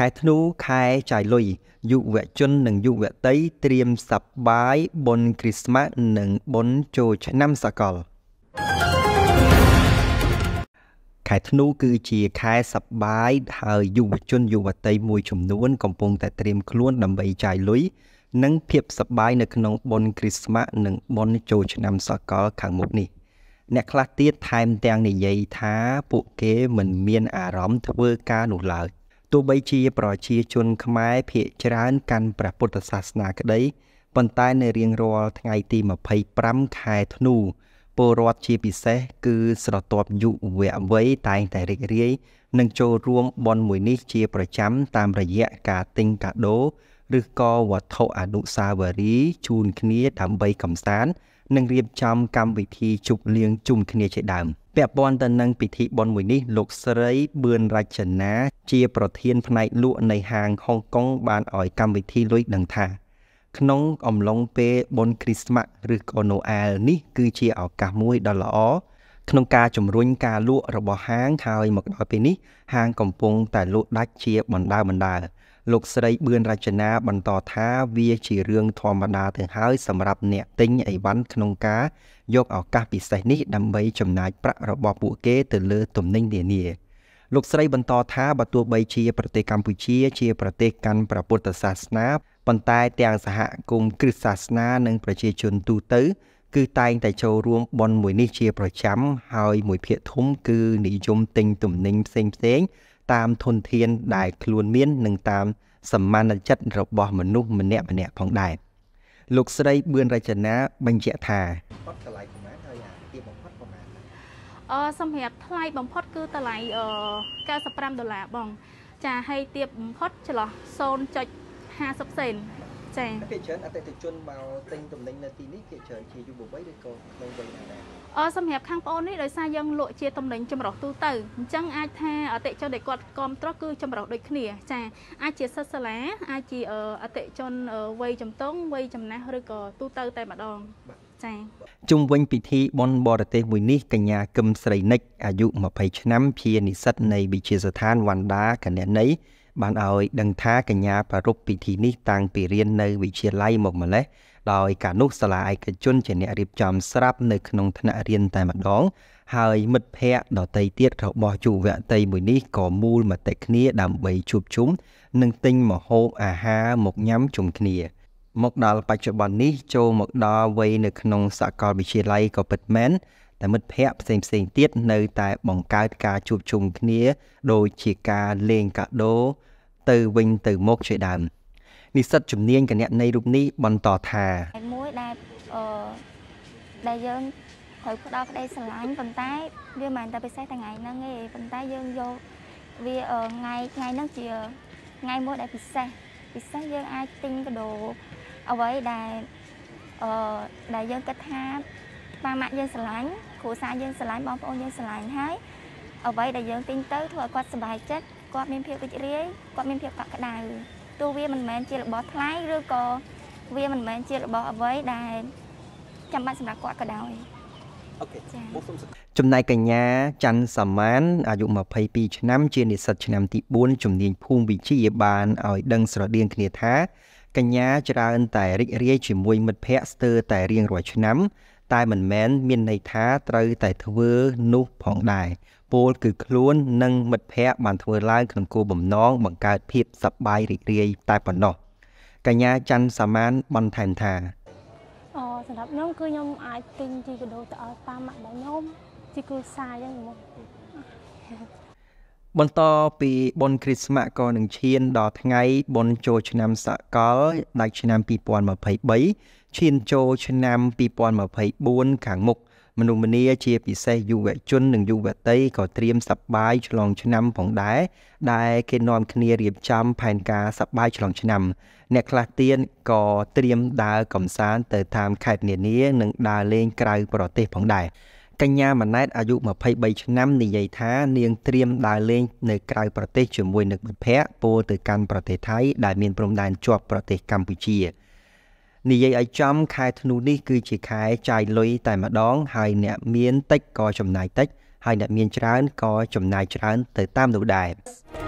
ខែធ្នូខែចាយលុយយុវជននិងយុវតីត្រៀមសប្បាយបុណ្យគ្រីស្មាស់និងបុណ្យចូលឆ្នាំសកល ខែធ្នូគឺជា ខែសប្បាយហើយយុវជនយុវតីមួយចំនួនកំពុងតែត្រៀមខ្លួនដើម្បីចាយលុយនិងភាពសប្បាយនៅក្នុងបុណ្យគ្រីស្មាស់និងបុណ្យចូលឆ្នាំសកលខាងមុខនេះ អ្នកខ្លះទៀតថែមទាំងនិយាយថាពួកគេមិនមានអារម្មណ៍ធ្វើការនោះឡើយ។ទោះបីជាប្រជាជន ខ្មែរភាគច្រើនកាន់ព្រះពុទ្ធសាសនាក្តីប៉ុន្តែនៅរៀងរាល់ថ្ងៃទី25ខែធ្នូពលរដ្ឋជាពិសេស គឺ ស្រទាប់យុវវ័យតែងតែរីករាយនឹងចូលរួមបន់មួយនេះជា ប្រចាំតាមរយៈការទិញកាដូ ឬក៏វត្ថុអនុស្សាវរីយ៍ជូនគ្នាដើម្បីកំសាន្តនិងរៀបចំកម្មវិធីជប់លៀងជុំគ្នាជាដើម។ពាក់ព័ន្ធទៅនឹងពិធីបុណ្យមួយនេះលោកស្រីបឿនរចនាជា ប្រធាន ផ្នែកលក់នៃហាងហុងកុងបានឲ្យកម្មវិធីលុយដឹងថា ក្នុងអំឡុងពេលបុណ្យគ្រីស្មាស់ឬក៏ណូអែលនេះ គឺជាឱកាសមួយដ៏ល្អក្នុងការជំរុញការលក់របស់ហាងហើយ មកដល់ពេលនេះហាងកំពុងតែលក់ដាច់ជាបណ្ដើបណ្ដើលោកស្រីបឿនរចនាបន្តថាវាជារឿងធម្មតាទៅហើយសម្រាប់អ្នកទិញអីវ៉ាន់ក្នុងការយកឱកាសពិសេសនេះដើម្បីចំណាយប្រាក់របស់ពួកគេទៅលើទំនិញនានាលោកស្រីបន្តថាបើទោះបីជាប្រទេសកម្ពុជាជាប្រទេសកាន់ព្រះពុទ្ធសាសនាប៉ុន្តែទាំងសហគមន៍គ្រិស្តសាសនានិងប្រជាជនទូទៅ គឺតែងតែចូលរួមបន់មួយនេះជាប្រចាំហើយមួយភាគធំគឺនិយមទិញទំនិញផ្សេងផ្សេងតាមធនធានដែលខ្លួនមាននិងតាមសមានចិត្តរបស់មនុស្សម្នាក់ម្នាក់ផងដែរលោកស្រីបឿនរចនាបញ្ជាក់ថាគាត់តម្លៃប្រមាណហើយអាទីបំផុតប្រមាណអឺសម្រាប់ថ្លៃបំផុតគឺតម្លៃអឺ95ដុល្លារបង ចាហើយទៀបបំផុតចន្លោះ0.50សេនចា៎ភាគច្រើនអតិថិជនមកទិញទំនិញនៅទីនេះភាគច្រើនជាយុវវ័យឬក៏ក្នុងវ័យណាដែរអសម្រាប់ខាងប្អូននេះដោយសារយើងលក់ជាទំនិញចម្រុះទូទៅអញ្ចឹងអាចថាអតិជនដែលគាត់គ្រប់ត្រគឺចម្រុះដូចគ្នាចាអាចជាសិស្សសាលា អាចជាអតិជនវ័យជំទង់វ័យចំណាស់ឬក៏ទូទៅ តែម្ដងចាជុំវិញ ពិធីបន់បរទេសមួយនេះកញ្ញាកឹមស្រីនិចអាយុ20ឆ្នាំជានិស្សិតនៃវិទ្យាស្ថានវណ្ដាកញ្ញានីបានឲ្យដឹងថាកញ្ញាប្រារព្ធពិធីនេះតាំងពីរៀននៅវិទ្យាល័យមកម្លេះដោយការនោះសាលាឯកជនជាអ្នករៀបចំស្រាប់នៅក្នុងថ្នាក់រៀនតែម្ដង ហើយមិត្តភ័ក្តិដទៃទៀតរបស់យុវតីមួយនេះក៏មូលមតិគ្នា ដើម្បីជួបជុំនិងទិញម្ហូបអាហារមកញ៉ាំជុំគ្នា មកដល់បច្ចុប្បន្ននេះចូលមកដល់វ័យនៅក្នុងសាកលវិទ្យាល័យក៏ពិតមែនតែមិត្តភ័ក្តិផ្សេងផ្សេងទៀតនៅ តែ បង្កើតការជួបជុំគ្នាដូចជាការលេងកាដូ ទៅវិញទៅមកជាដើមនិស្សិតជំនាញគណនេយ្យរូបនេះបន្តថាមួយដែលអឺដែលយើងត្រូវផ្ដល់ក្តីស្រឡាញ់ប៉ុន្តែ វាមិនមែនតែពិសេសតែថ្ងៃហ្នឹងទេប៉ុន្តែយើងយកវាថ្ងៃថ្ងៃហ្នឹងជាថ្ងៃមួយដែលពិសេសពិសេសយើងអាចទិញកដោអ្វីដែលអឺដែលយើងគិតថាប៉ាម៉ាក់យើងស្រឡាញ់គ្រួសារយើងស្រឡាញ់បងប្អូនយើងស្រឡាញ់ហើយអ្វីដែលយើងទិញទៅធ្វើឲ្យគាត់សប្បាយចិត្តគាត់មានភាពរីករាយគាត់មានភាពកក់ក្ដៅទោះវាមិនមែនជារបស់ថ្លៃឬក៏វាមិនមែនជារបស់អ្វីដែលចាំបាច់សម្រាប់គាត់ក៏ដោយអូខេចំណែកកញ្ញាច័ន្ទសាមាន អាយុ22ឆ្នាំជានិស្សិតឆ្នាំទី4ជំនាញភូមិវិជាបានឲ្យដឹងស្រដៀងគ្នាថាកញ្ញាច្រើនតែរីករាយជាមួយមិត្តភ័ក្តិស្ទើរតែរៀងរាល់ឆ្នាំតែមិនមែនមានន័យថាត្រូវតែធ្វើ នោះផងដែរពោលគឺខ្លួននិងមិត្តភ័ក្តិបានធ្វើឡើងក្នុងគោលបំណងបង្កើតភាពសប្បាយរីករាយតែប៉ុណ្ណោះកញ្ញាច័ន្ទសាមានបន្ថែមថាអូសម្រាប់ខ្ញុំគឺខ្ញុំអាចទិញជីកដោទៅឲ្យប៉ាម៉ាក់របស់ខ្ញុំជីគ្រូសាអញ្ចឹងមកបន្តពីបុណ្យគ្រីស្មាស់ក៏នឹងឈានដល់ថ្ងៃបុណ្យចូលឆ្នាំសកលដល់ឆ្នាំ2023ឈានចូលឆ្នាំ2024ខាងមុខមនុស្សម្នាជាពិសេសយុវជននិងយុវតីក៏ត្រៀមសប្បាយឆ្លងឆ្នាំផងដែរដែលគេនាំគ្នារៀបចំផែនការសប្បាយឆ្លងឆ្នាំ អ្នកខ្លះទៀតក៏ត្រៀមដើរកំសាន្តទៅតាមខេត្តនានានិងដើរលេងក្រៅប្រទេសផងដែរកញ្ញាម៉ាណែតអាយុ23ឆ្នាំនិយាយថានាងត្រៀមដើរលេង នៅក្រៅប្រទេសជាមួយនឹងមិត្តភ័ក្តិពោលទៅកាន់ប្រទេសថៃដែលមានព្រំដែនជាប់ប្រទេសកម្ពុជានិយាយឲ្យចំ ខែធ្នូនេះ គឺ ជាខែចាយលុយតែម្ដង ហើយអ្នកមានតិចក៏ចំណាយតិចហើយអ្នកមានច្រើនក៏ចំណាយច្រើន ទៅតាមនោះដែរ